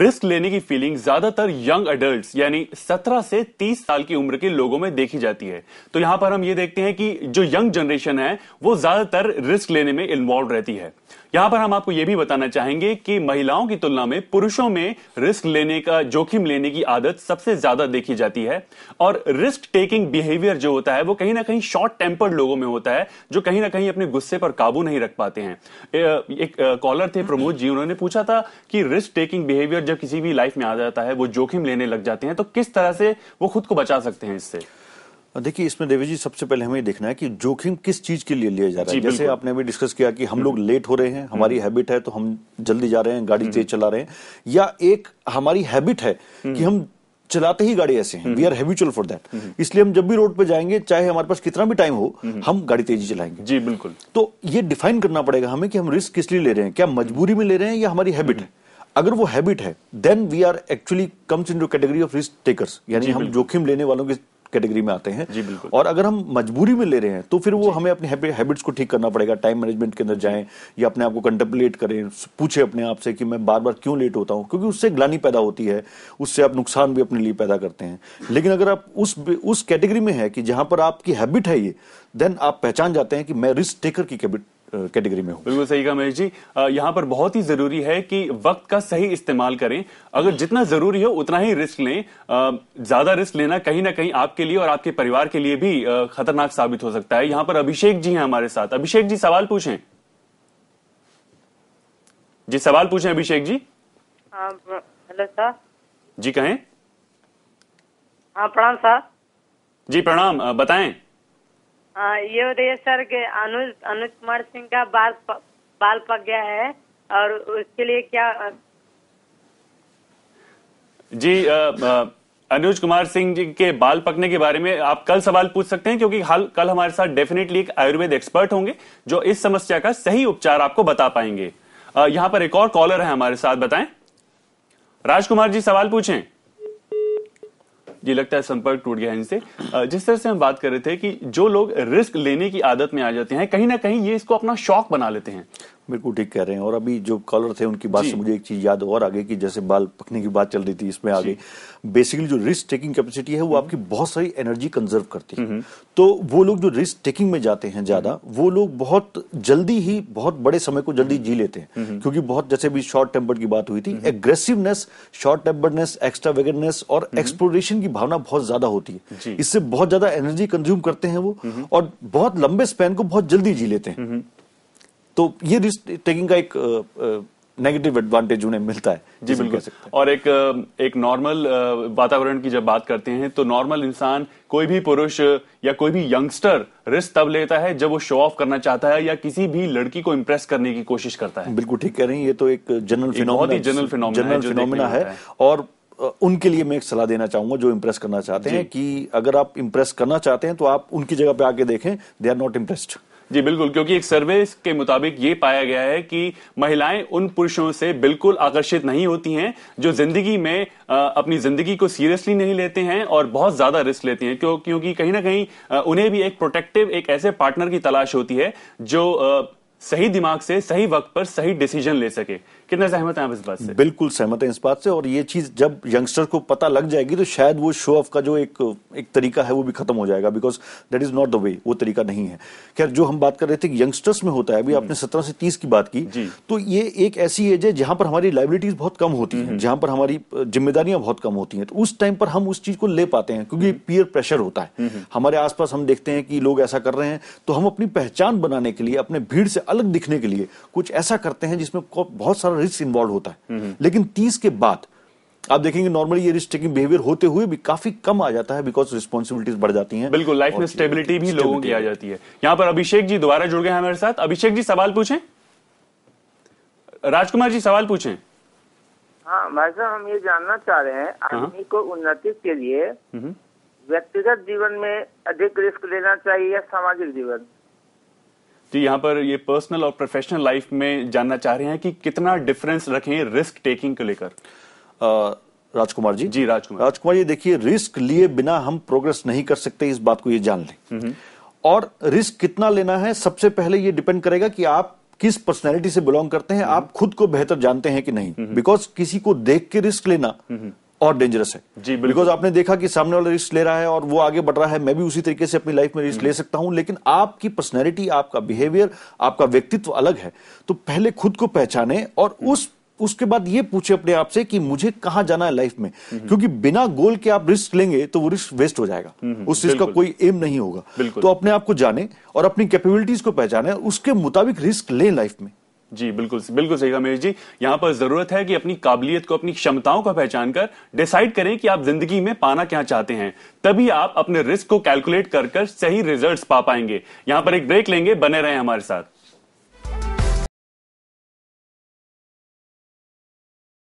Risk लेने की feeling ज्यादातर यंग अडल्ट यानी 17 से 30 साल की उम्र के लोगों में देखी जाती है तो यहां पर हम ये देखते हैं कि जो यंग जनरेशन है वो ज्यादातर रिस्क लेने में इन्वॉल्व रहती है यहां पर हम आपको यह भी बताना चाहेंगे कि महिलाओं की तुलना में पुरुषों में रिस्क लेने का जोखिम लेने की आदत सबसे ज्यादा देखी जाती है और रिस्क टेकिंग बिहेवियर जो होता है वो कहीं ना कहीं शॉर्ट टेम्पर्ड लोगों में होता है जो कहीं ना कहीं अपने गुस्से पर काबू नहीं रख पाते हैं एक कॉलर थे प्रमोद जी उन्होंने पूछा था कि रिस्क टेकिंग बिहेवियर जब किसी भी लाइफ में आ जाता है वो जोखिम लेने लग जाते हैं तो किस तरह से वो खुद को बचा सकते हैं इससे देखिए इसमें देवी जी सबसे पहले हमें देखना है कि जोखिम किस चीज के लिए लिया जा रहा है जैसे आपने अभी डिस्कस किया कि हम हम्म। लोग लेट हो रहे हैं हम्म। हमारी हैबिट है तो हम जल्दी जा रहे हैं गाड़ी हम्म। तेज चला रहे हैं या एक हमारी हैबिट है कि हम चलाते ही गाड़ी ऐसे हैं we are habitual for that इसलिए हम जब भी रोड पर जाएंगे चाहे हमारे पास कितना भी टाइम हो हम गाड़ी तेजी चलाएंगे जी बिल्कुल तो ये डिफाइन करना पड़ेगा हमें कि हम रिस्क किस लिए ले रहे हैं क्या मजबूरी में ले रहे हैं या हमारी हैबिट है अगर वो हैबिट है then we are actually comes into category of risk takers यानी हम जोखिम लेने वालों की कैटेगरी में आते हैं जी बिल्कुल और अगर हम मजबूरी में ले रहे हैं तो फिर वो हमें अपने हैबिट्स को ठीक करना पड़ेगा टाइम मैनेजमेंट के अंदर जाएं या अपने आप को कंटेपलेट करें पूछे अपने आप से कि मैं बार बार क्यों लेट होता हूँ क्योंकि उससे ग्लानी पैदा होती है उससे आप नुकसान भी अपने लिए पैदा करते हैं लेकिन अगर आप उस उस कैटेगरी में है कि जहां पर आपकी हैबिट है ये देन आप पहचान जाते हैं कि मैं रिस्क टेकर की कैटेगरी में हो बिल्कुल सही कहा महेश जी यहाँ पर बहुत ही जरूरी है कि वक्त का सही इस्तेमाल करें अगर जितना जरूरी हो उतना ही रिस्क लें ज्यादा रिस्क लेना कहीं ना कहीं आपके लिए और आपके परिवार के लिए भी खतरनाक साबित हो सकता है यहाँ पर अभिषेक जी हैं हमारे साथ अभिषेक जी सवाल पूछें जी सवाल पूछें अभिषेक जी हाँ, हेलो सर जी कहें हाँ प्रणाम सर जी प्रणाम बताएं ये रही सर के अनुज अनुज कुमार सिंह का बाल प, बाल पक गया है और उसके लिए क्या जी आ, आ, अनुज कुमार सिंह जी के बाल पकने के बारे में आप कल सवाल पूछ सकते हैं क्योंकि हाल कल हमारे साथ डेफिनेटली एक आयुर्वेद एक्सपर्ट होंगे जो इस समस्या का सही उपचार आपको बता पाएंगे यहाँ पर एक और कॉलर है हमारे साथ बताएं राजकुमार जी सवाल पूछें जी लगता है संपर्क टूट गया इनसे जिस तरह से हम बात कर रहे थे कि जो लोग रिस्क लेने की आदत में आ जाते हैं कहीं ना कहीं ये इसको अपना शौक बना लेते हैं बिल्कुल ठीक कह रहे हैं और अभी जो कॉलर थे उनकी बात से मुझे एक चीज याद और आगे की जैसे बाल पकने की बात चल रही थी इसमें आगे बेसिकली जो रिस्क टेकिंग कैपेसिटी है वो हम्म। आपकी बहुत सारी एनर्जी कंजर्व करती है हम्म। तो वो लोग जो रिस्क टेकिंग में जाते हैं ज्यादा हम्म। वो लोग बहुत जल्दी ही बहुत बड़े समय को जल्दी जी लेते हैं क्योंकि बहुत जैसे भी शॉर्ट टेम्पर की बात हुई थी aggressiveness short temperness extra eagerness और एक्सप्लोरेशन की भावना बहुत ज्यादा होती है इससे बहुत ज्यादा एनर्जी कंज्यूम करते हैं वो और बहुत लंबे स्पैन को बहुत जल्दी जी लेते हैं तो ये रिस्क टेकिंग का एक नेगेटिव एडवांटेज उन्हें मिलता है जी बिल्कुल और एक एक नॉर्मल वातावरण की जब बात करते हैं तो नॉर्मल इंसान कोई भी पुरुष या कोई भी यंगस्टर रिस्क तब लेता है जब वो शो ऑफ करना चाहता है या किसी भी लड़की को इम्प्रेस करने की कोशिश करता है बिल्कुल ठीक कह रहे हैं ये तो एक जनरल जनरल जनरल फिनोमिना है, है और उनके लिए मैं एक सलाह देना चाहूंगा जो इम्प्रेस करना चाहते हैं कि अगर आप इम्प्रेस करना चाहते हैं तो आप उनकी जगह पे आके देखें दे आर नॉट इम्प्रेस्ड जी बिल्कुल क्योंकि एक सर्वे के मुताबिक ये पाया गया है कि महिलाएं उन पुरुषों से बिल्कुल आकर्षित नहीं होती हैं जो जिंदगी में अपनी जिंदगी को सीरियसली नहीं लेते हैं और बहुत ज्यादा रिस्क लेते हैं क्यों क्योंकि कहीं ना कहीं उन्हें भी एक प्रोटेक्टिव एक ऐसे पार्टनर की तलाश होती है जो सही दिमाग से सही वक्त पर सही डिसीजन ले सके कितने सहमत हैं आप इस बात से बिल्कुल सहमत हैं इस बात से और ये चीज जब यंगस्टर को पता लग जाएगी तो शायद वो शो ऑफ का जो एक एक तरीका है वो भी खत्म हो जाएगा because that is not the way वो तरीका नहीं है खैर जो हम बात कर रहे थे यंगस्टर्स में होता है अभी आपने हम्म। सत्रह से तीस की बात की तो ये एक ऐसी एज है जहां पर हमारी लाइबिलिटीज बहुत कम होती है हम्म। जहां पर हमारी जिम्मेदारियां बहुत कम होती हैं तो उस टाइम पर हम उस चीज को ले पाते हैं क्योंकि पीयर हम्म। प्रेशर होता है हमारे आसपास हम देखते हैं कि लोग ऐसा कर रहे हैं तो हम अपनी पहचान बनाने के लिए अपने भीड़ से अलग दिखने के लिए कुछ ऐसा करते हैं जिसमें बहुत सारा रिस्क इन्वॉल्व होता है लेकिन तीस के बाद आप देखेंगे नॉर्मली ये रिस्क टेकिंग बिहेवियर होते हुए भी काफी कम आ जाता है बिकॉज रिस्पॉन्सिबिलिटीज बढ़ जाती हैं बिल्कुल लाइफ में स्टेबिलिटी भी लोगों की आ जाती है यहाँ पर अभिषेक जी दोबारा जुड़ गए हैं हमारे साथ अभिषेक जी सवाल पूछे राजकुमार जी सवाल पूछे हाँ भाई साहब हम ये जानना चाह रहे हैं हाँ। आदमी को उन्नति के लिए हम्म। व्यक्तिगत जीवन में अधिक रिस्क लेना चाहिए या सामाजिक जीवन जी तो यहाँ पर ये पर्सनल और प्रोफेशनल लाइफ में जानना चाह रहे हैं कि कितना डिफरेंस रखें रिस्क टेकिंग को लेकर राजकुमार जी जी राजकुमार राजकुमार ये देखिए रिस्क लिए बिना हम प्रोग्रेस नहीं कर सकते इस बात को ये जान लें हम्म हम्म। और रिस्क कितना लेना है सबसे पहले ये डिपेंड करेगा कि आप किस पर्सनैलिटी से बिलोंग करते हैं हम्म। आप खुद को बेहतर जानते हैं कि नहीं बिकॉज किसी को देख के रिस्क लेना और डेंजरस है जी बिकॉज आपने देखा कि सामने वाला रिस्क ले रहा है और वो आगे बढ़ रहा है मैं भी उसी तरीके से अपनी लाइफ में रिस्क हम्म। ले सकता हूं लेकिन आपकी पर्सनैलिटी आपका बिहेवियर आपका व्यक्तित्व अलग है तो पहले खुद को पहचाने और हम्म। उस उसके बाद ये पूछे अपने आप से कि मुझे कहां जाना है लाइफ में हम्म। क्योंकि बिना गोल के आप रिस्क लेंगे तो वो रिस्क वेस्ट हो जाएगा उस रिस्क का कोई एम नहीं होगा तो अपने आप को जाने और अपनी कैपेबिलिटीज को पहचाने उसके मुताबिक रिस्क लें लाइफ में जी बिल्कुल बिल्कुल सही रमेश जी यहां पर जरूरत है कि अपनी काबिलियत को अपनी क्षमताओं को पहचान कर डिसाइड करें कि आप जिंदगी में पाना क्या चाहते हैं तभी आप अपने रिस्क को कैलकुलेट कर सही रिजल्ट पा पाएंगे यहां पर एक ब्रेक लेंगे बने रहें हमारे साथ